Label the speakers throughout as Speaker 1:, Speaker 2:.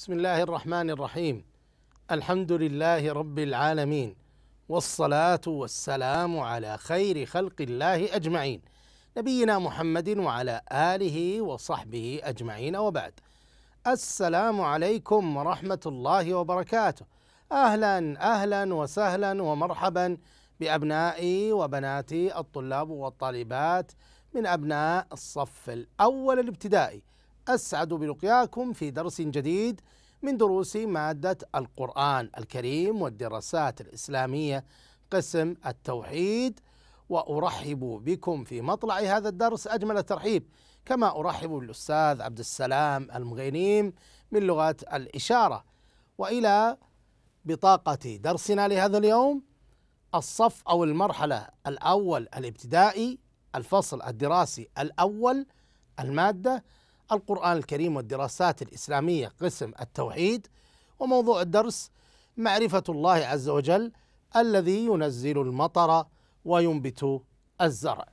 Speaker 1: بسم الله الرحمن الرحيم الحمد لله رب العالمين والصلاه والسلام على خير خلق الله اجمعين نبينا محمد وعلى اله وصحبه اجمعين وبعد السلام عليكم ورحمه الله وبركاته اهلا اهلا وسهلا ومرحبا بابنائي وبناتي الطلاب والطالبات من ابناء الصف الاول الابتدائي أسعد بلقياكم في درس جديد من دروس مادة القرآن الكريم والدراسات الإسلامية قسم التوحيد وأرحب بكم في مطلع هذا الدرس أجمل الترحيب كما أرحب بالأستاذ عبد السلام المغينيم من لغة الإشارة وإلى بطاقة درسنا لهذا اليوم الصف أو المرحلة الأول الابتدائي الفصل الدراسي الأول المادة القرآن الكريم والدراسات الإسلامية قسم التوحيد وموضوع الدرس معرفة الله عز وجل الذي ينزل المطر وينبت الزرع.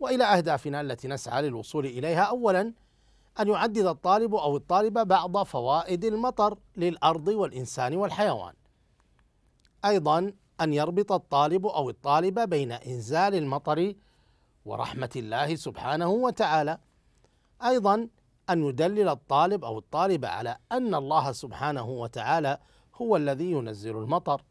Speaker 1: والى اهدافنا التي نسعى للوصول اليها اولا ان يعدد الطالب او الطالبه بعض فوائد المطر للارض والانسان والحيوان. ايضا ان يربط الطالب او الطالبه بين انزال المطر ورحمه الله سبحانه وتعالى ايضا ان يدلل الطالب او الطالبه على ان الله سبحانه وتعالى هو الذي ينزل المطر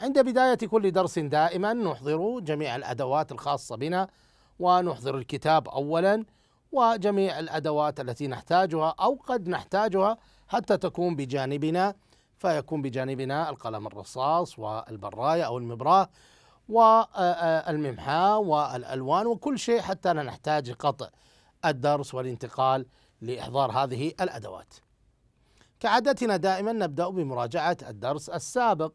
Speaker 1: عند بداية كل درس دائما نحضر جميع الأدوات الخاصة بنا ونحضر الكتاب أولا وجميع الأدوات التي نحتاجها أو قد نحتاجها حتى تكون بجانبنا فيكون بجانبنا القلم الرصاص والبراية أو المبراة والممحاة والألوان وكل شيء حتى لا نحتاج قطع الدرس والانتقال لإحضار هذه الأدوات كعادتنا دائما نبدأ بمراجعة الدرس السابق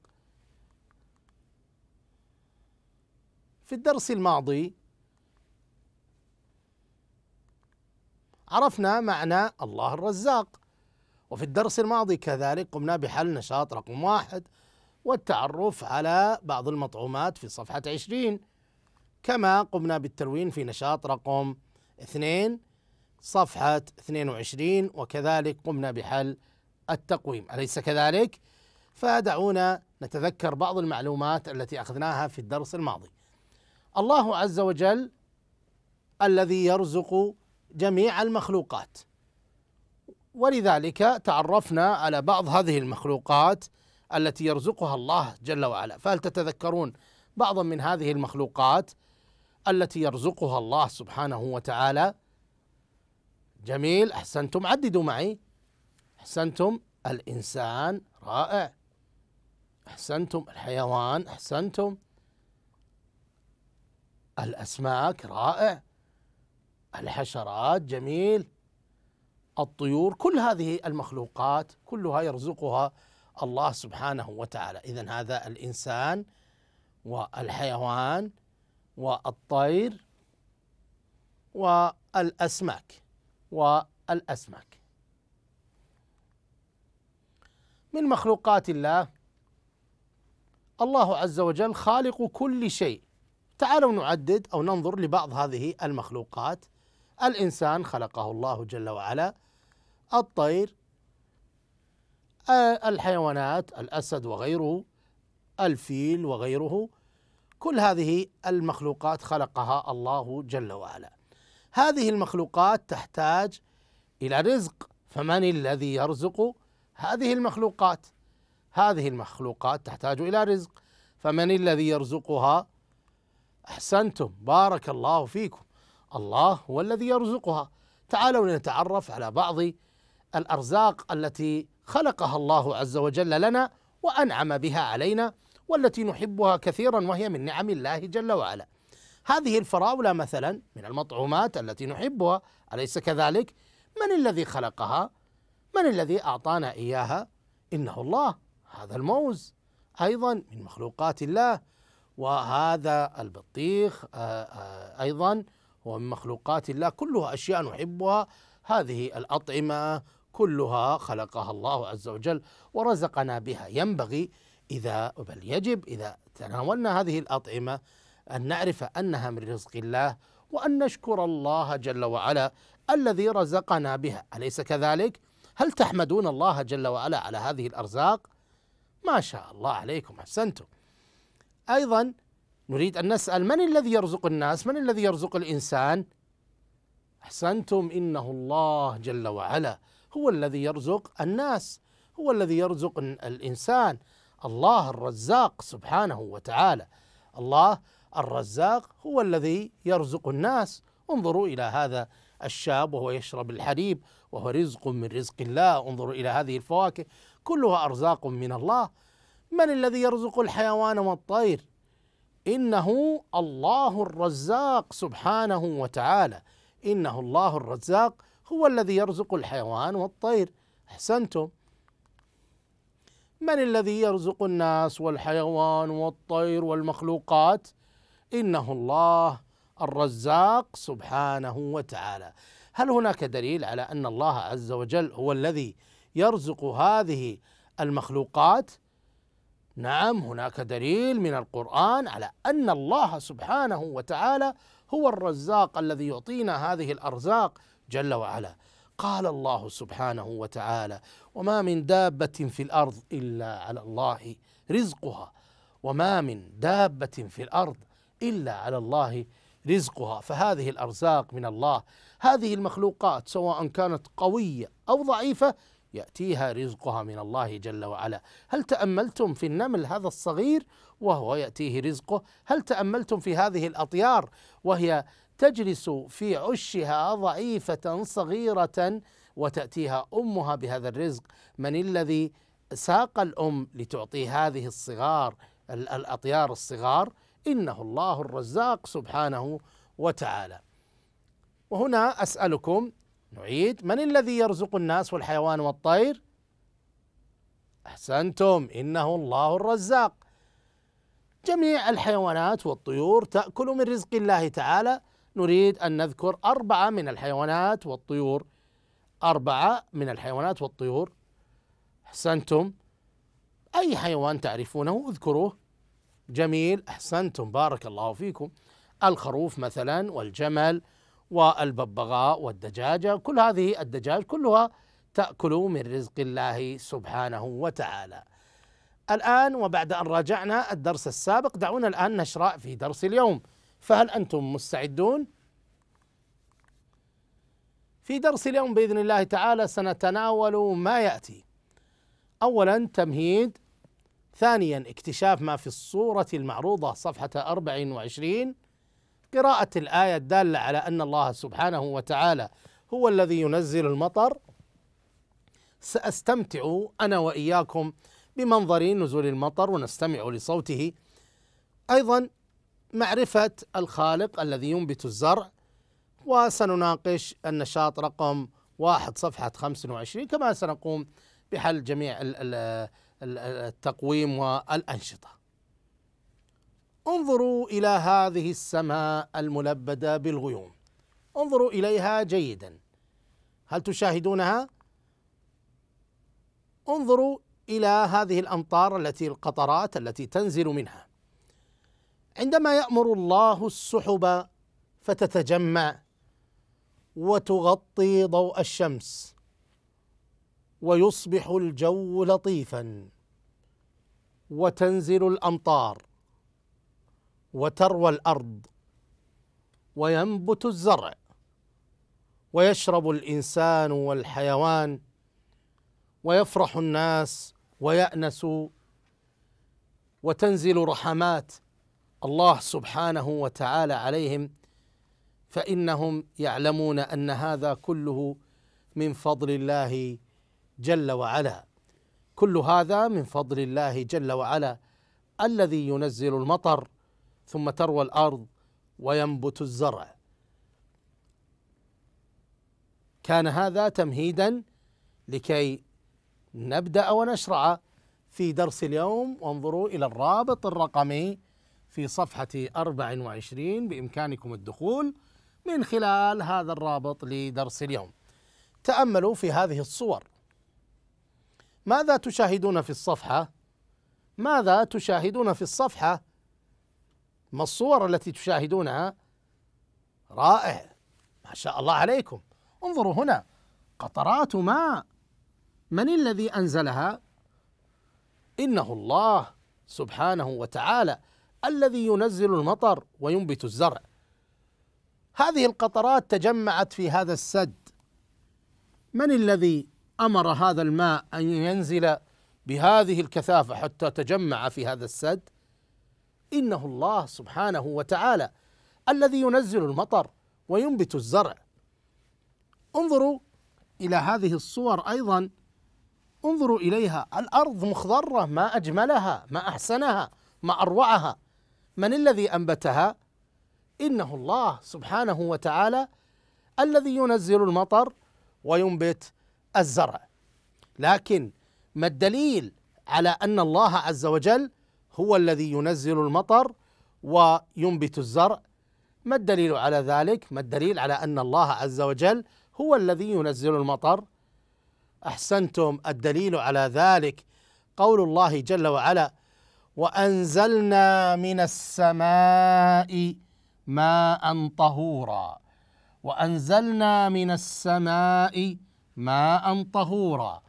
Speaker 1: في الدرس الماضي عرفنا معنى الله الرزاق وفي الدرس الماضي كذلك قمنا بحل نشاط رقم واحد والتعرف على بعض المطعومات في صفحة عشرين كما قمنا بالتلوين في نشاط رقم اثنين صفحة 22 وكذلك قمنا بحل التقويم أليس كذلك؟ فدعونا نتذكر بعض المعلومات التي أخذناها في الدرس الماضي الله عز وجل الذي يرزق جميع المخلوقات ولذلك تعرفنا على بعض هذه المخلوقات التي يرزقها الله جل وعلا فهل تتذكرون بعضا من هذه المخلوقات التي يرزقها الله سبحانه وتعالى جميل احسنتم عددوا معي احسنتم الانسان رائع احسنتم الحيوان احسنتم الاسماك رائع الحشرات جميل الطيور كل هذه المخلوقات كلها يرزقها الله سبحانه وتعالى إذا هذا الإنسان والحيوان والطير والأسماك والأسماك من مخلوقات الله الله عز وجل خالق كل شيء تعالوا نعدد أو ننظر لبعض هذه المخلوقات الإنسان خلقه الله جل وعلا الطير آه، الحيوانات الأسد وغيره الفيل وغيره كل هذه المخلوقات خلقها الله جل وعلا هذه المخلوقات تحتاج إلى رزق فمن الذي يرزق هذه المخلوقات هذه المخلوقات تحتاج إلى رزق فمن الذي يرزقها أحسنتم بارك الله فيكم الله هو الذي يرزقها تعالوا لنتعرف على بعض الارزاق التي خلقها الله عز وجل لنا وانعم بها علينا والتي نحبها كثيرا وهي من نعم الله جل وعلا. هذه الفراوله مثلا من المطعومات التي نحبها اليس كذلك؟ من الذي خلقها؟ من الذي اعطانا اياها؟ انه الله هذا الموز ايضا من مخلوقات الله وهذا البطيخ آه، آه، ايضا هو من مخلوقات الله كلها اشياء نحبها هذه الاطعمه كلها خلقها الله عز وجل ورزقنا بها ينبغي إذا بل يجب إذا تناولنا هذه الأطعمة أن نعرف أنها من رزق الله وأن نشكر الله جل وعلا الذي رزقنا بها أليس كذلك؟ هل تحمدون الله جل وعلا على هذه الأرزاق؟ ما شاء الله عليكم أحسنتم أيضا نريد أن نسأل من الذي يرزق الناس؟ من الذي يرزق الإنسان؟ أحسنتم إنه الله جل وعلا هو الذي يرزق الناس هو الذي يرزق الانسان الله الرزاق سبحانه وتعالى الله الرزاق هو الذي يرزق الناس انظروا الى هذا الشاب وهو يشرب الحليب وهو رزق من رزق الله انظروا الى هذه الفواكه كلها ارزاق من الله من الذي يرزق الحيوان والطير انه الله الرزاق سبحانه وتعالى انه الله الرزاق هو الذي يرزق الحيوان والطير احسنتم من الذي يرزق الناس والحيوان والطير والمخلوقات انه الله الرزاق سبحانه وتعالى هل هناك دليل على ان الله عز وجل هو الذي يرزق هذه المخلوقات نعم هناك دليل من القران على ان الله سبحانه وتعالى هو الرزاق الذي يعطينا هذه الارزاق جل وعلا قال الله سبحانه وتعالى وما من دابه في الارض الا على الله رزقها وما من دابه في الارض الا على الله رزقها فهذه الارزاق من الله هذه المخلوقات سواء كانت قويه او ضعيفه ياتيها رزقها من الله جل وعلا هل تاملتم في النمل هذا الصغير وهو ياتيه رزقه هل تاملتم في هذه الاطيار وهي تجلس في عشها ضعيفة صغيرة وتأتيها أمها بهذا الرزق من الذي ساق الأم لتعطي هذه الصغار الأطيار الصغار إنه الله الرزاق سبحانه وتعالى وهنا أسألكم نعيد من الذي يرزق الناس والحيوان والطير أحسنتم إنه الله الرزاق جميع الحيوانات والطيور تأكل من رزق الله تعالى نريد أن نذكر أربعة من الحيوانات والطيور أربعة من الحيوانات والطيور أحسنتم أي حيوان تعرفونه اذكروه جميل أحسنتم بارك الله فيكم الخروف مثلا والجمل والببغاء والدجاجة كل هذه الدجاج كلها تأكل من رزق الله سبحانه وتعالى الآن وبعد أن راجعنا الدرس السابق دعونا الآن نشرع في درس اليوم فهل انتم مستعدون؟ في درس اليوم باذن الله تعالى سنتناول ما ياتي. اولا تمهيد، ثانيا اكتشاف ما في الصوره المعروضه صفحه 24 قراءة الآية الدالة على أن الله سبحانه وتعالى هو الذي ينزل المطر سأستمتع أنا وإياكم بمنظر نزول المطر ونستمع لصوته أيضا معرفة الخالق الذي ينبت الزرع وسنناقش النشاط رقم واحد صفحة 25 كما سنقوم بحل جميع التقويم والأنشطة انظروا إلى هذه السماء الملبدة بالغيوم انظروا إليها جيدا هل تشاهدونها؟ انظروا إلى هذه الأمطار التي القطرات التي تنزل منها عندما يأمر الله السحب فتتجمع وتغطي ضوء الشمس ويصبح الجو لطيفا وتنزل الأمطار وتروى الأرض وينبت الزرع ويشرب الإنسان والحيوان ويفرح الناس ويأنس وتنزل رحمات الله سبحانه وتعالى عليهم فانهم يعلمون ان هذا كله من فضل الله جل وعلا كل هذا من فضل الله جل وعلا الذي ينزل المطر ثم تروى الارض وينبت الزرع كان هذا تمهيدا لكي نبدا ونشرع في درس اليوم وانظروا الى الرابط الرقمي في صفحة 24 بإمكانكم الدخول من خلال هذا الرابط لدرس اليوم. تأملوا في هذه الصور. ماذا تشاهدون في الصفحة؟ ماذا تشاهدون في الصفحة؟ ما الصور التي تشاهدونها؟ رائع ما شاء الله عليكم انظروا هنا قطرات ماء من الذي أنزلها؟ إنه الله سبحانه وتعالى الذي ينزل المطر وينبت الزرع هذه القطرات تجمعت في هذا السد من الذي امر هذا الماء ان ينزل بهذه الكثافه حتى تجمع في هذا السد انه الله سبحانه وتعالى الذي ينزل المطر وينبت الزرع انظروا الى هذه الصور ايضا انظروا اليها الارض مخضره ما اجملها ما احسنها ما اروعها من الذي انبتها انه الله سبحانه وتعالى الذي ينزل المطر وينبت الزرع لكن ما الدليل على ان الله عز وجل هو الذي ينزل المطر وينبت الزرع ما الدليل على ذلك ما الدليل على ان الله عز وجل هو الذي ينزل المطر احسنتم الدليل على ذلك قول الله جل وعلا وانزلنا من السماء ماء طهورا وانزلنا من السماء ماء طهورا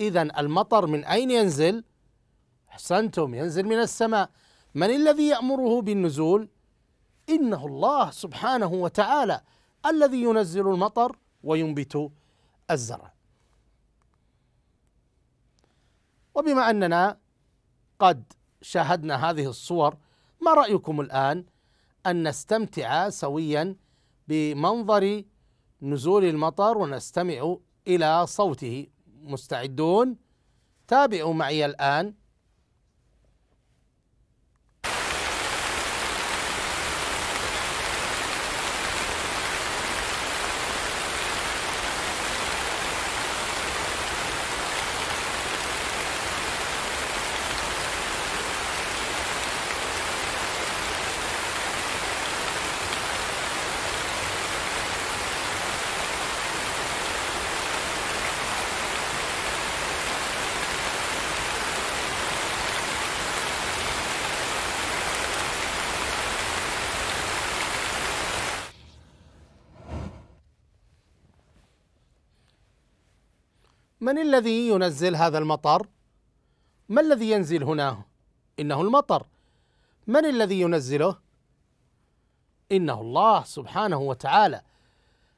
Speaker 1: اذا المطر من اين ينزل احسنتم ينزل من السماء من الذي يامره بالنزول انه الله سبحانه وتعالى الذي ينزل المطر وينبت الزرع وبما اننا قد شاهدنا هذه الصور ما رايكم الان ان نستمتع سويا بمنظر نزول المطر ونستمع الى صوته مستعدون تابعوا معي الان من الذي ينزل هذا المطر ما الذي ينزل هنا انه المطر من الذي ينزله انه الله سبحانه وتعالى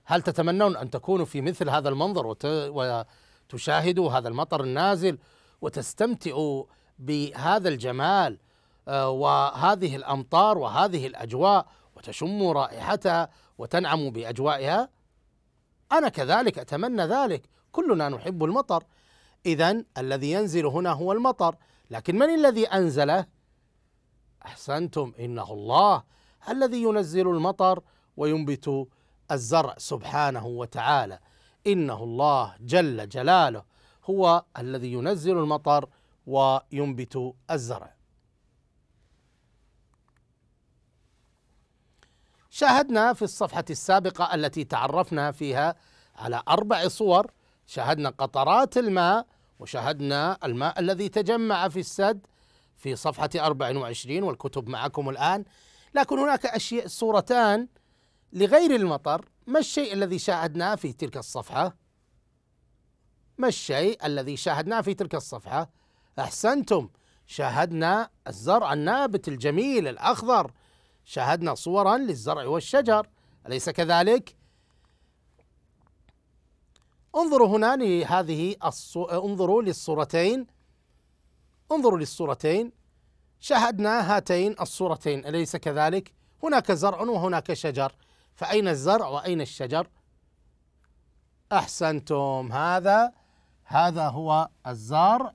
Speaker 1: هل تتمنون ان تكونوا في مثل هذا المنظر وتشاهدوا هذا المطر النازل وتستمتعوا بهذا الجمال آه، وهذه الامطار وهذه الاجواء وتشموا رائحتها وتنعموا باجوائها انا كذلك اتمنى ذلك كلنا نحب المطر إذا الذي ينزل هنا هو المطر لكن من الذي أنزله؟ أحسنتم إنه الله الذي ينزل المطر وينبت الزرع سبحانه وتعالى إنه الله جل جلاله هو الذي ينزل المطر وينبت الزرع شاهدنا في الصفحة السابقة التي تعرفنا فيها على أربع صور شاهدنا قطرات الماء وشاهدنا الماء الذي تجمع في السد في صفحة 24 والكتب معكم الآن لكن هناك أشياء صورتان لغير المطر ما الشيء الذي شاهدناه في تلك الصفحة؟ ما الشيء الذي شاهدناه في تلك الصفحة؟ أحسنتم شاهدنا الزرع النابت الجميل الأخضر شاهدنا صورا للزرع والشجر أليس كذلك؟ انظروا هنا لهذه الصو... انظروا للصورتين انظروا للصورتين شاهدنا هاتين الصورتين أليس كذلك؟ هناك زرع وهناك شجر فأين الزرع وأين الشجر؟ أحسنتم هذا هذا هو الزرع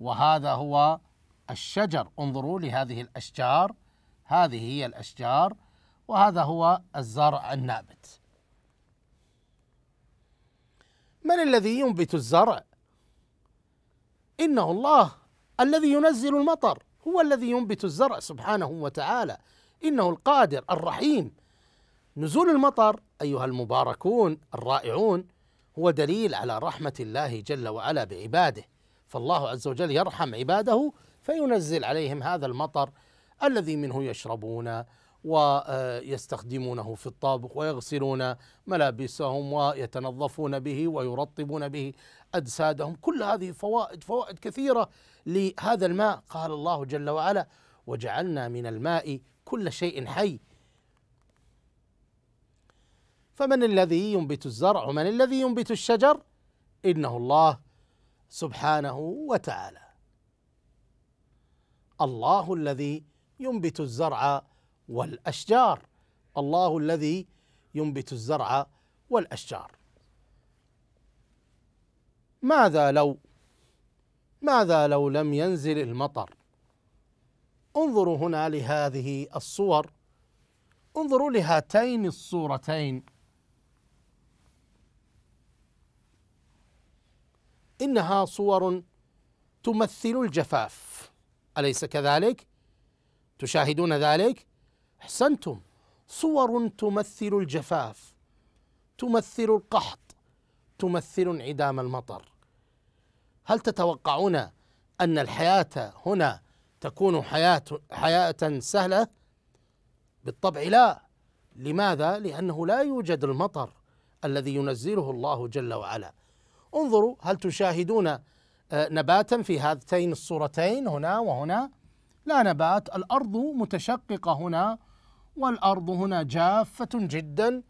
Speaker 1: وهذا هو الشجر انظروا لهذه الأشجار هذه هي الأشجار وهذا هو الزرع النابت من الذي ينبت الزرع انه الله الذي ينزل المطر هو الذي ينبت الزرع سبحانه وتعالى انه القادر الرحيم نزول المطر ايها المباركون الرائعون هو دليل على رحمه الله جل وعلا بعباده فالله عز وجل يرحم عباده فينزل عليهم هذا المطر الذي منه يشربون ويستخدمونه في الطابخ ويغسلون ملابسهم ويتنظفون به ويرطبون به اجسادهم كل هذه فوائد فوائد كثيره لهذا الماء قال الله جل وعلا وجعلنا من الماء كل شيء حي فمن الذي ينبت الزرع ومن الذي ينبت الشجر انه الله سبحانه وتعالى الله الذي ينبت الزرع والأشجار الله الذي ينبت الزرع والأشجار ماذا لو ماذا لو لم ينزل المطر انظروا هنا لهذه الصور انظروا لهاتين الصورتين انها صور تمثل الجفاف اليس كذلك تشاهدون ذلك احسنتم صور تمثل الجفاف تمثل القحط تمثل انعدام المطر هل تتوقعون ان الحياه هنا تكون حياه حياه سهله بالطبع لا لماذا لانه لا يوجد المطر الذي ينزله الله جل وعلا انظروا هل تشاهدون آه، نباتا في هاتين الصورتين هنا وهنا لا نبات الارض متشققه هنا والأرض هنا جافة جدا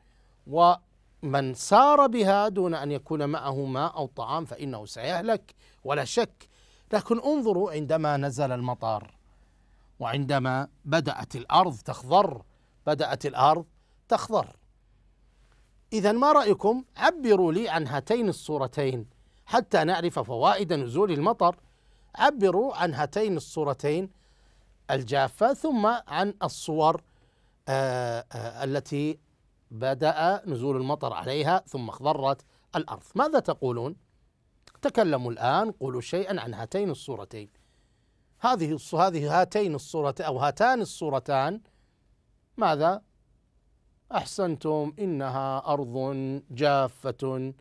Speaker 1: ومن سار بها دون أن يكون معه ماء أو طعام فإنه سيهلك ولا شك لكن انظروا عندما نزل المطر وعندما بدأت الأرض تخضر بدأت الأرض تخضر إذا ما رأيكم عبروا لي عن هاتين الصورتين حتى نعرف فوائد نزول المطر عبروا عن هاتين الصورتين الجافة ثم عن الصور آه، آه، التي بدأ نزول المطر عليها ثم اخضرت الأرض ماذا تقولون؟ تكلموا الآن قولوا شيئا عن هاتين الصورتين هذه هذه هاتين الصورتين أو هاتان الصورتان ماذا؟ أحسنتم إنها أرض جافة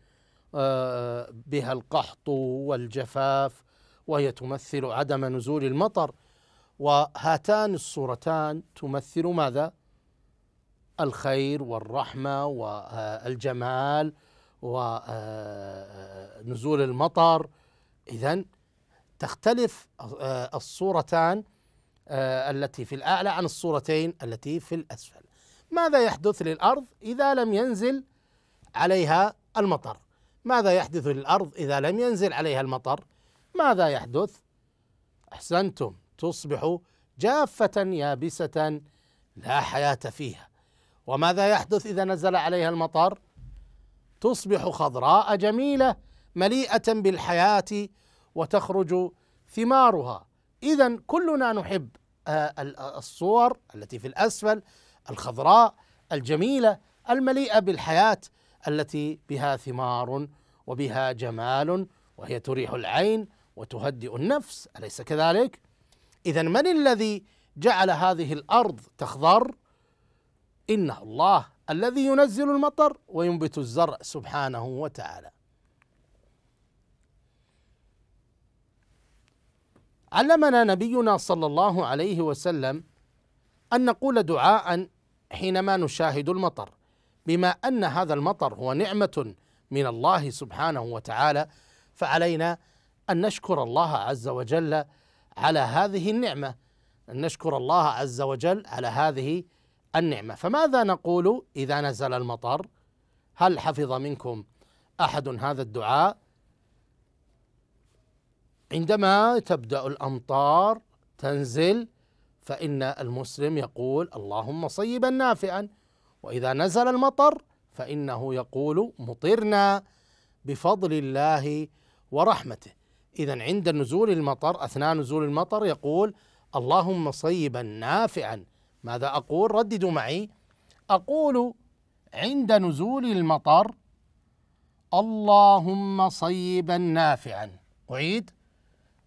Speaker 1: آه، بها القحط والجفاف وهي تمثل عدم نزول المطر وهاتان الصورتان تمثل ماذا؟ الخير والرحمه والجمال ونزول المطر اذا تختلف آه، الصورتان آه، التي في الاعلى عن الصورتين التي في الاسفل ماذا يحدث للارض اذا لم ينزل عليها المطر ماذا يحدث للارض اذا لم ينزل عليها المطر ماذا يحدث احسنتم تصبح جافه يابسه لا حياه فيها وماذا يحدث اذا نزل عليها المطر تصبح خضراء جميله مليئه بالحياه وتخرج ثمارها اذا كلنا نحب آه، آه، الصور التي في الاسفل الخضراء الجميله المليئه بالحياه التي بها ثمار وبها جمال وهي تريح العين وتهدئ النفس اليس كذلك اذا من الذي جعل هذه الارض تخضر إنه الله الذي ينزل المطر وينبت الزرع سبحانه وتعالى علمنا نبينا صلى الله عليه وسلم أن نقول دعاء حينما نشاهد المطر بما أن هذا المطر هو نعمة من الله سبحانه وتعالى فعلينا أن نشكر الله عز وجل على هذه النعمة أن نشكر الله عز وجل على هذه النعمة فماذا نقول إذا نزل المطر هل حفظ منكم أحد هذا الدعاء عندما تبدأ الأمطار تنزل فإن المسلم يقول اللهم صيبا نافعا وإذا نزل المطر فإنه يقول مطرنا بفضل الله ورحمته إذا عند نزول المطر أثناء نزول المطر يقول اللهم صيبا نافعا ماذا أقول رددوا معي أقول عند نزول المطر اللهم صيبا نافعا أعيد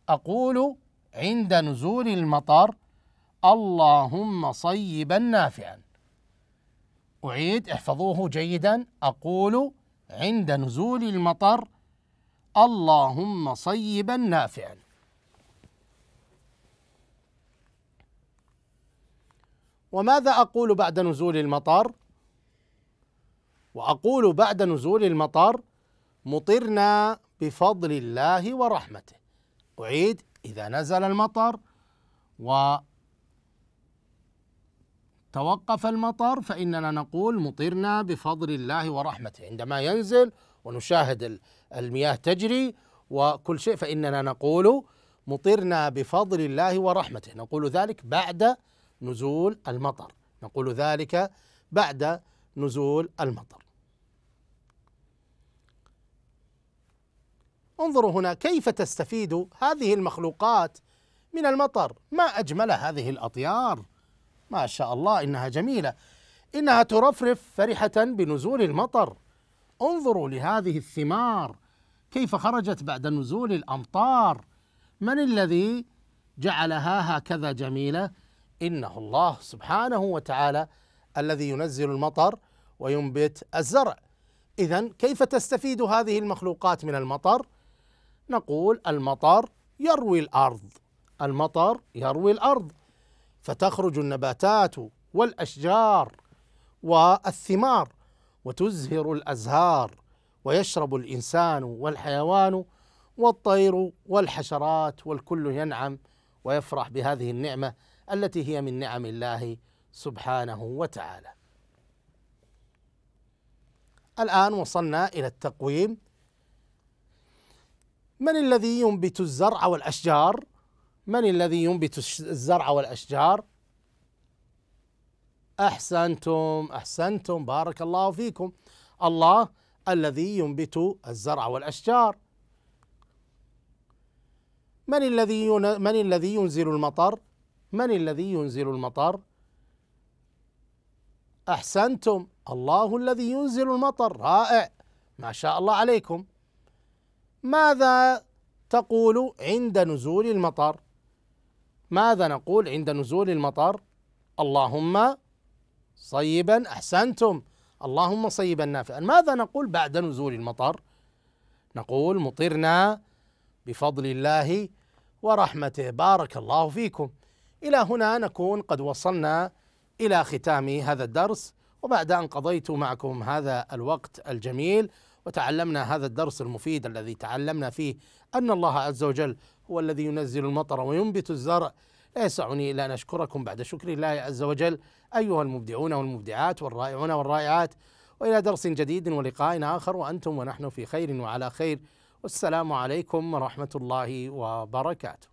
Speaker 1: أقول عند نزول المطر اللهم صيبا نافعا أعيد احفظوه جيدا أقول عند نزول المطر اللهم صيبا نافعا وماذا أقول بعد نزول المطر؟ وأقول بعد نزول المطر مطرنا بفضل الله ورحمته أعيد إذا نزل المطر و توقف المطر فإننا نقول مطرنا بفضل الله ورحمته عندما ينزل ونشاهد المياه تجري وكل شيء فإننا نقول مطرنا بفضل الله ورحمته نقول ذلك بعد نزول المطر نقول ذلك بعد نزول المطر انظروا هنا كيف تستفيد هذه المخلوقات من المطر ما اجمل هذه الاطيار ما شاء الله انها جميله انها ترفرف فرحه بنزول المطر انظروا لهذه الثمار كيف خرجت بعد نزول الامطار من الذي جعلها هكذا جميله انه الله سبحانه وتعالى الذي ينزل المطر وينبت الزرع اذا كيف تستفيد هذه المخلوقات من المطر نقول المطر يروي الارض المطر يروي الارض فتخرج النباتات والاشجار والثمار وتزهر الازهار ويشرب الانسان والحيوان والطير والحشرات والكل ينعم ويفرح بهذه النعمه التي هي من نعم الله سبحانه وتعالى. الآن وصلنا إلى التقويم من الذي ينبت الزرع والأشجار؟ من الذي ينبت الزرع والأشجار؟ أحسنتم أحسنتم بارك الله فيكم الله الذي ينبت الزرع والأشجار من الذي من الذي ينزل المطر؟ من الذي ينزل المطر احسنتم الله الذي ينزل المطر رائع ما شاء الله عليكم ماذا تقول عند نزول المطر ماذا نقول عند نزول المطر اللهم صيبا احسنتم اللهم صيبا نافعا ماذا نقول بعد نزول المطر نقول مطرنا بفضل الله ورحمته بارك الله فيكم إلى هنا نكون قد وصلنا إلى ختام هذا الدرس وبعد أن قضيت معكم هذا الوقت الجميل وتعلمنا هذا الدرس المفيد الذي تعلمنا فيه أن الله عز وجل هو الذي ينزل المطر وينبت الزرع لا يسعني إلا أن أشكركم بعد شكر الله عز وجل أيها المبدعون والمبدعات والرائعون والرائعات وإلى درس جديد ولقاء آخر وأنتم ونحن في خير وعلى خير والسلام عليكم ورحمة الله وبركاته